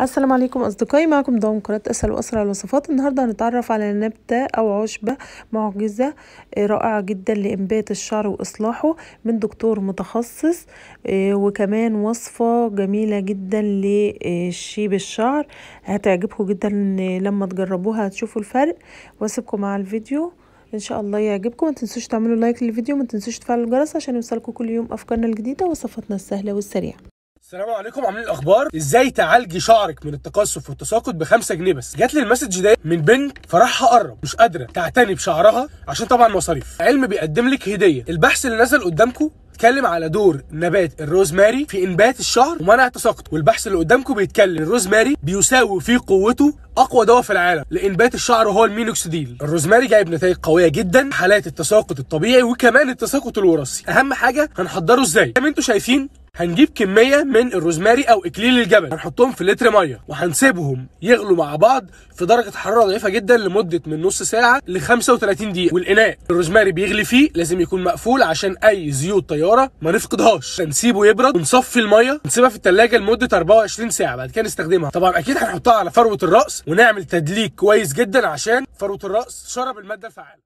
السلام عليكم اصدقائي معكم دوم قناه اسهل واسرع الوصفات النهارده هنتعرف على نبته او عشبه معجزه آه، رائعه جدا لانبات الشعر واصلاحه من دكتور متخصص آه، وكمان وصفه جميله جدا لشيب الشعر هتعجبكم جدا آه، لما تجربوها هتشوفوا الفرق واسيبكم مع الفيديو ان شاء الله يعجبكم ما تنسوش تعملوا لايك للفيديو ما تنسوش تفعلوا الجرس عشان يوصلكم كل يوم افكارنا الجديده وصفاتنا السهله والسريعه السلام عليكم عاملين الاخبار ازاي تعالجي شعرك من التقصف والتساقط ب 5 جنيه بس جات لي المسج ده من بنت فرحها قرب مش قادره تعتني بشعرها عشان طبعا مصاريف علم بيقدم لك هديه البحث اللي نزل قدامكم بيتكلم على دور نبات الروزماري في انبات الشعر ومنع التساقط والبحث اللي قدامكم بيتكلم الروزماري بيساوي في قوته اقوى دواء في العالم لانبات الشعر وهو المينوكسيديل الروزماري جايب نتائج قويه جدا حالات التساقط الطبيعي وكمان التساقط الوراثي اهم حاجه هنحضره ازاي زي ما انتم شايفين هنجيب كميه من الروزماري او اكليل الجبل هنحطهم في لتر ميه وهنسيبهم يغلوا مع بعض في درجه حراره ضعيفه جدا لمده من نص ساعه ل 35 دقيقه والاناء الروزماري بيغلي فيه لازم يكون مقفول عشان اي زيوت طياره ما نفقدهاش هنسيبه يبرد ونصفي الميه ونسيبها في الثلاجه لمده 24 ساعه بعد كده نستخدمها طبعا اكيد هنحطها على فروه الراس ونعمل تدليك كويس جدا عشان فروه الراس شرب الماده الفعاله